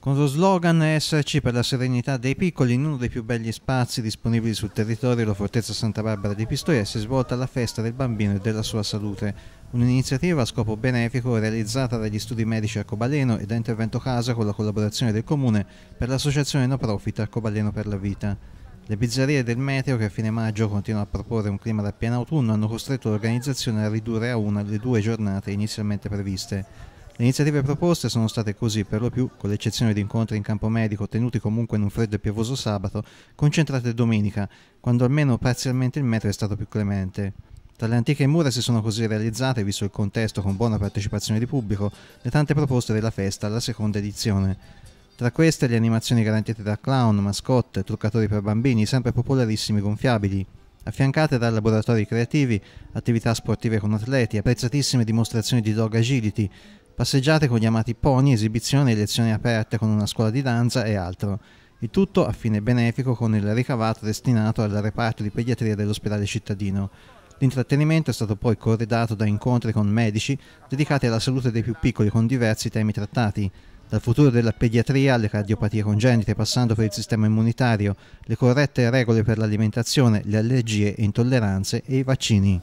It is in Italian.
con lo slogan esserci per la serenità dei piccoli in uno dei più belli spazi disponibili sul territorio, la Fortezza Santa Barbara di Pistoia, si è svolta la festa del bambino e della sua salute, un'iniziativa a scopo benefico realizzata dagli studi medici Arcobaleno e da Intervento Casa con la collaborazione del Comune per l'associazione no profit Arcobaleno per la Vita. Le bizzarrie del meteo che a fine maggio continuano a proporre un clima da pieno autunno hanno costretto l'organizzazione a ridurre a una le due giornate inizialmente previste. Le iniziative proposte sono state così, per lo più, con l'eccezione di incontri in campo medico tenuti comunque in un freddo e piovoso sabato, concentrate domenica, quando almeno parzialmente il metro è stato più clemente. Tra le antiche mura si sono così realizzate, visto il contesto con buona partecipazione di pubblico, le tante proposte della festa alla seconda edizione. Tra queste le animazioni garantite da clown, mascotte, truccatori per bambini, sempre popolarissimi gonfiabili, affiancate da laboratori creativi, attività sportive con atleti, apprezzatissime dimostrazioni di dog agility, passeggiate con gli amati pony, esibizioni e lezioni aperte con una scuola di danza e altro. Il tutto a fine benefico con il ricavato destinato al reparto di pediatria dell'ospedale cittadino. L'intrattenimento è stato poi corredato da incontri con medici dedicati alla salute dei più piccoli con diversi temi trattati, dal futuro della pediatria alle cardiopatie congenite, passando per il sistema immunitario, le corrette regole per l'alimentazione, le allergie e intolleranze e i vaccini.